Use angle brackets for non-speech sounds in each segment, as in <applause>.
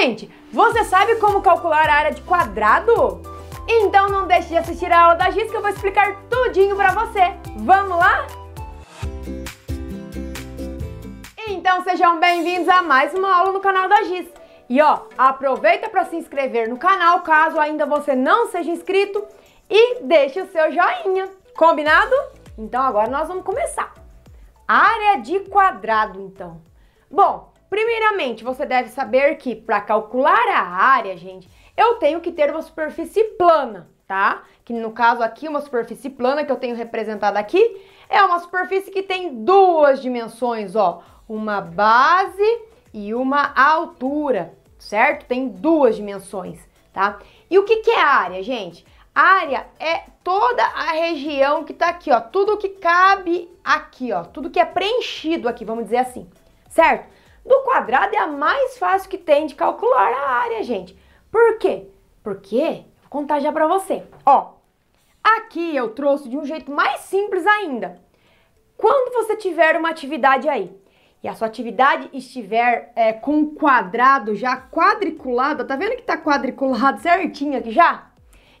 Gente, você sabe como calcular a área de quadrado? Então não deixe de assistir a aula da Giz que eu vou explicar tudinho para você. Vamos lá? Então sejam bem-vindos a mais uma aula no canal da Giz. E ó, aproveita para se inscrever no canal caso ainda você não seja inscrito e deixe o seu joinha. Combinado? Então agora nós vamos começar. Área de quadrado, então. Bom, Primeiramente, você deve saber que para calcular a área, gente, eu tenho que ter uma superfície plana, tá? Que no caso aqui, uma superfície plana que eu tenho representada aqui, é uma superfície que tem duas dimensões, ó, uma base e uma altura, certo? Tem duas dimensões, tá? E o que, que é área, gente? Área é toda a região que tá aqui, ó, tudo que cabe aqui, ó, tudo que é preenchido aqui, vamos dizer assim, certo? do quadrado é a mais fácil que tem de calcular a área, gente. Por quê? Porque, vou contar já pra você. Ó, aqui eu trouxe de um jeito mais simples ainda. Quando você tiver uma atividade aí, e a sua atividade estiver é, com um quadrado já quadriculado, tá vendo que tá quadriculado <laughs> certinho aqui já?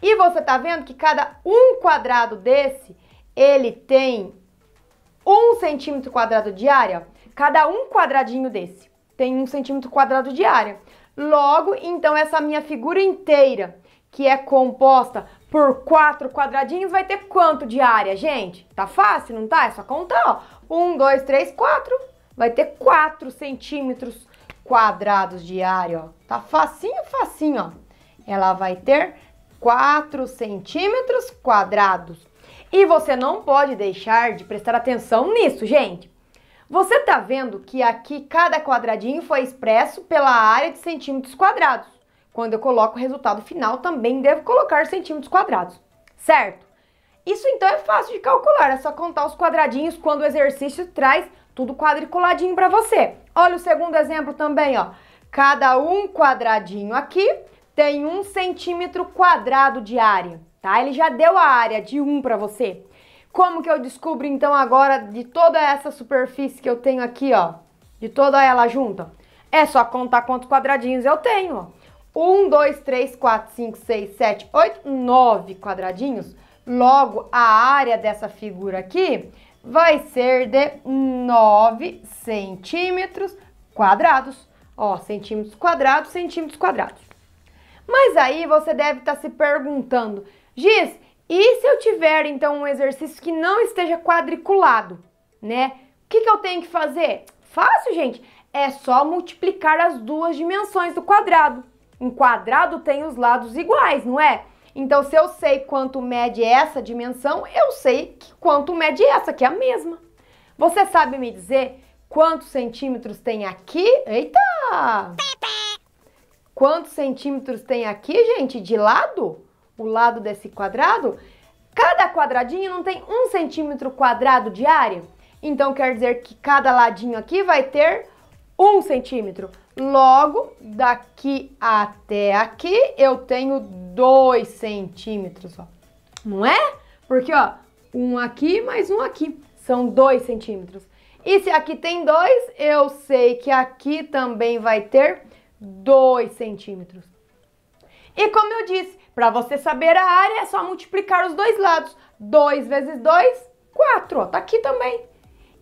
E você tá vendo que cada um quadrado desse, ele tem um centímetro quadrado de área? Cada um quadradinho desse tem um centímetro quadrado de área. Logo, então, essa minha figura inteira, que é composta por quatro quadradinhos, vai ter quanto de área, gente? Tá fácil, não tá? É só contar, ó. Um, dois, três, quatro. Vai ter quatro centímetros quadrados de área, ó. Tá facinho, facinho, ó. Ela vai ter quatro centímetros quadrados. E você não pode deixar de prestar atenção nisso, gente. Você está vendo que aqui cada quadradinho foi expresso pela área de centímetros quadrados. Quando eu coloco o resultado final, também devo colocar centímetros quadrados, certo? Isso então é fácil de calcular, é só contar os quadradinhos quando o exercício traz tudo quadriculadinho para você. Olha o segundo exemplo também, ó. Cada um quadradinho aqui tem um centímetro quadrado de área, tá? Ele já deu a área de um para você. Como que eu descubro então agora de toda essa superfície que eu tenho aqui, ó, de toda ela junta? É só contar quantos quadradinhos eu tenho, ó. 1, 2, 3, 4, 5, 6, 7, 8, 9 quadradinhos. Logo, a área dessa figura aqui vai ser de 9 centímetros quadrados. Ó, centímetros quadrados, centímetros quadrados. Mas aí você deve estar tá se perguntando, Giz, e se eu tiver então um exercício que não esteja quadriculado, né? O que, que eu tenho que fazer? Fácil, gente. É só multiplicar as duas dimensões do quadrado. Um quadrado tem os lados iguais, não é? Então, se eu sei quanto mede essa dimensão, eu sei quanto mede essa, que é a mesma. Você sabe me dizer quantos centímetros tem aqui? Eita! Quantos centímetros tem aqui, gente, de lado? o lado desse quadrado, cada quadradinho não tem um centímetro quadrado de área. Então quer dizer que cada ladinho aqui vai ter um centímetro. Logo, daqui até aqui eu tenho dois centímetros, ó. Não é? Porque, ó, um aqui mais um aqui são dois centímetros. E se aqui tem dois, eu sei que aqui também vai ter dois centímetros. E como eu disse, para você saber a área é só multiplicar os dois lados. 2 vezes 2, 4, Está tá aqui também.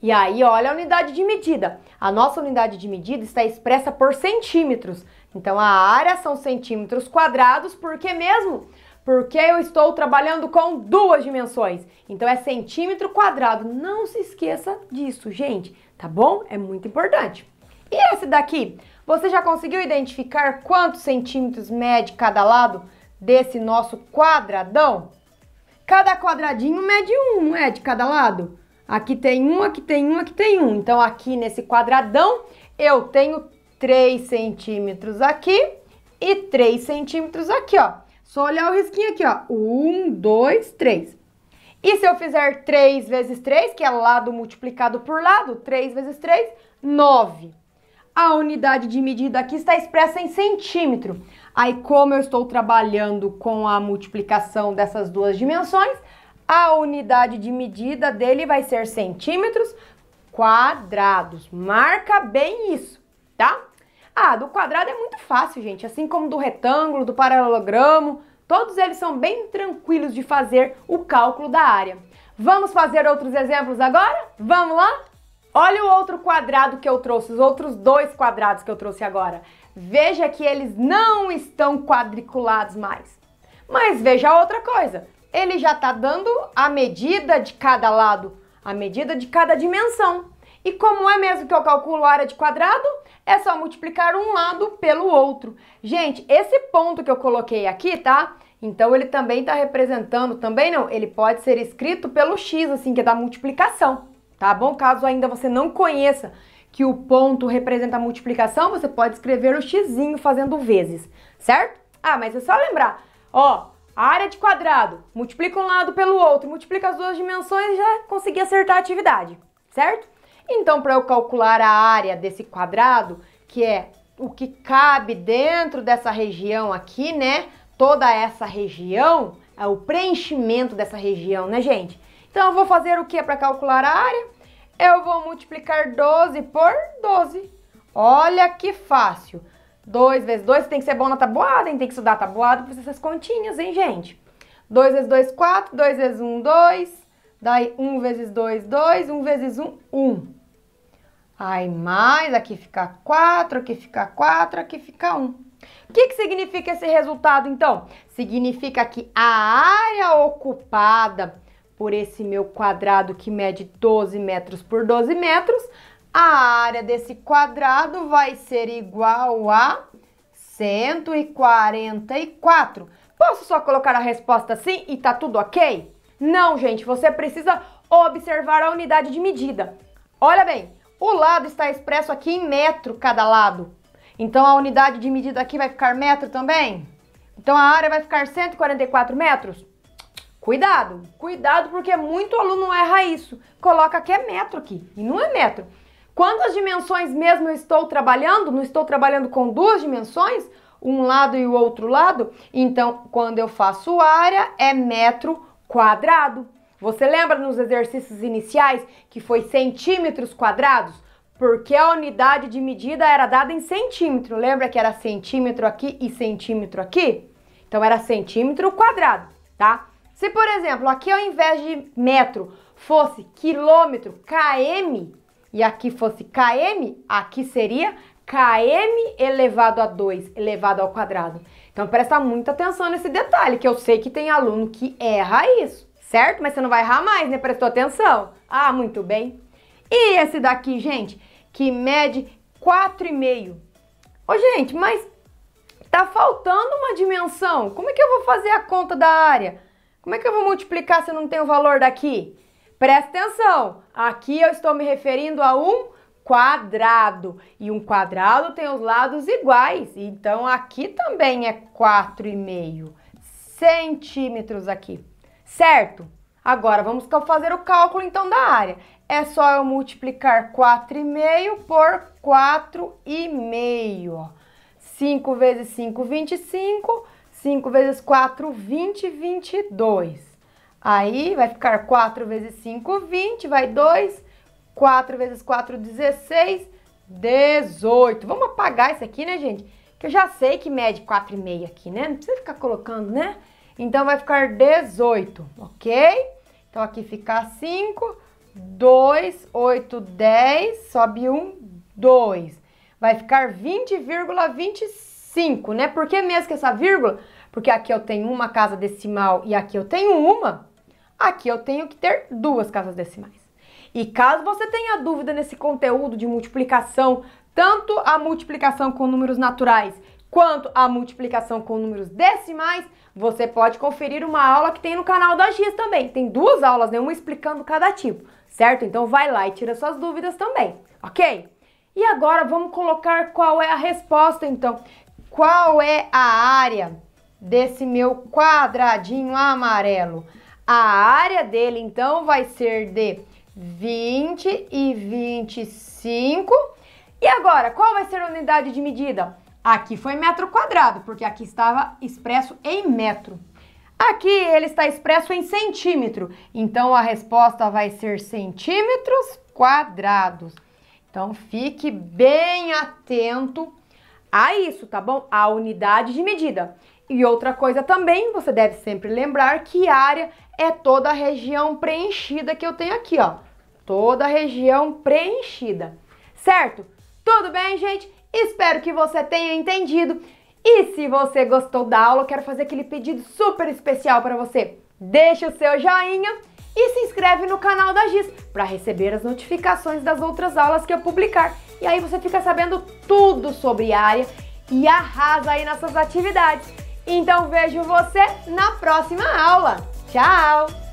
E aí, olha a unidade de medida. A nossa unidade de medida está expressa por centímetros. Então, a área são centímetros quadrados, por que mesmo? Porque eu estou trabalhando com duas dimensões. Então, é centímetro quadrado. Não se esqueça disso, gente, tá bom? É muito importante. E esse daqui? Você já conseguiu identificar quantos centímetros mede cada lado desse nosso quadradão? Cada quadradinho mede um, não é? De cada lado. Aqui tem um, aqui tem um, aqui tem um. Então aqui nesse quadradão eu tenho 3 centímetros aqui e 3 centímetros aqui, ó. Só olhar o risquinho aqui, ó. Um, dois, três. E se eu fizer 3 vezes 3, que é lado multiplicado por lado, 3 vezes 3, 9. A unidade de medida aqui está expressa em centímetro. Aí, como eu estou trabalhando com a multiplicação dessas duas dimensões, a unidade de medida dele vai ser centímetros quadrados. Marca bem isso, tá? Ah, do quadrado é muito fácil, gente. Assim como do retângulo, do paralelogramo, todos eles são bem tranquilos de fazer o cálculo da área. Vamos fazer outros exemplos agora? Vamos lá? Olha o outro quadrado que eu trouxe, os outros dois quadrados que eu trouxe agora. Veja que eles não estão quadriculados mais. Mas veja outra coisa, ele já está dando a medida de cada lado, a medida de cada dimensão. E como é mesmo que eu calculo a área de quadrado? É só multiplicar um lado pelo outro. Gente, esse ponto que eu coloquei aqui, tá? Então ele também está representando, também não, ele pode ser escrito pelo x, assim, que é da multiplicação tá bom? Caso ainda você não conheça que o ponto representa a multiplicação, você pode escrever o x fazendo vezes, certo? Ah, mas é só lembrar, ó, a área de quadrado, multiplica um lado pelo outro, multiplica as duas dimensões e já consegui acertar a atividade, certo? Então, para eu calcular a área desse quadrado, que é o que cabe dentro dessa região aqui, né? Toda essa região, é o preenchimento dessa região, né, gente? Então eu vou fazer o que para calcular a área? Eu vou multiplicar 12 por 12. Olha que fácil. 2 vezes 2 tem que ser bom na tabuada, hein? Tem que estudar tabuada para fazer essas continhas, hein, gente? 2 vezes 2, 4. 2 vezes 1, 2. Daí 1 vezes 2, 2. 1 vezes 1, 1. Aí mais, aqui fica 4, aqui fica 4, aqui fica 1. O que, que significa esse resultado, então? Significa que a área ocupada por esse meu quadrado que mede 12 metros por 12 metros, a área desse quadrado vai ser igual a 144. Posso só colocar a resposta assim e tá tudo ok? Não, gente, você precisa observar a unidade de medida. Olha bem, o lado está expresso aqui em metro cada lado. Então a unidade de medida aqui vai ficar metro também? Então a área vai ficar 144 metros? Cuidado, cuidado porque muito aluno erra isso. Coloca que é metro aqui e não é metro. Quantas dimensões mesmo eu estou trabalhando? Não estou trabalhando com duas dimensões? Um lado e o outro lado? Então, quando eu faço área, é metro quadrado. Você lembra nos exercícios iniciais que foi centímetros quadrados? Porque a unidade de medida era dada em centímetro. Lembra que era centímetro aqui e centímetro aqui? Então, era centímetro quadrado, tá? Se, por exemplo, aqui ao invés de metro fosse quilômetro, km, e aqui fosse km, aqui seria km elevado a 2 elevado ao quadrado. Então presta muita atenção nesse detalhe, que eu sei que tem aluno que erra isso, certo? Mas você não vai errar mais, né? Prestou atenção? Ah, muito bem. E esse daqui, gente, que mede 4,5. Ô, gente, mas tá faltando uma dimensão. Como é que eu vou fazer a conta da área? Como é que eu vou multiplicar se não tem o valor daqui? Presta atenção, aqui eu estou me referindo a um quadrado. E um quadrado tem os lados iguais, então aqui também é 4,5 centímetros aqui, certo? Agora vamos fazer o cálculo então da área. É só eu multiplicar 4,5 por 4,5. 5 vezes 5, 25. 5 vezes 4, 20, 22. Aí vai ficar 4 vezes 5, 20, vai 2. 4 vezes 4, 16, 18. Vamos apagar isso aqui, né, gente? Que eu já sei que mede 4,5 aqui, né? Não precisa ficar colocando, né? Então vai ficar 18, ok? Então aqui fica 5, 2, 8, 10, sobe 1, 2. Vai ficar 20,25, né? Por que mesmo que essa vírgula? porque aqui eu tenho uma casa decimal e aqui eu tenho uma, aqui eu tenho que ter duas casas decimais. E caso você tenha dúvida nesse conteúdo de multiplicação, tanto a multiplicação com números naturais quanto a multiplicação com números decimais, você pode conferir uma aula que tem no canal da Giz também. Tem duas aulas, né? uma explicando cada tipo, certo? Então vai lá e tira suas dúvidas também, ok? E agora vamos colocar qual é a resposta então. Qual é a área desse meu quadradinho amarelo. A área dele, então, vai ser de 20 e 25. E agora, qual vai ser a unidade de medida? Aqui foi metro quadrado, porque aqui estava expresso em metro. Aqui ele está expresso em centímetro, então a resposta vai ser centímetros quadrados. Então fique bem atento a isso, tá bom? A unidade de medida. E outra coisa também, você deve sempre lembrar que área é toda a região preenchida que eu tenho aqui, ó. Toda a região preenchida, certo? Tudo bem, gente? Espero que você tenha entendido. E se você gostou da aula, eu quero fazer aquele pedido super especial para você. Deixa o seu joinha e se inscreve no canal da GIS para receber as notificações das outras aulas que eu publicar. E aí você fica sabendo tudo sobre área e arrasa aí nas suas atividades. Então vejo você na próxima aula. Tchau!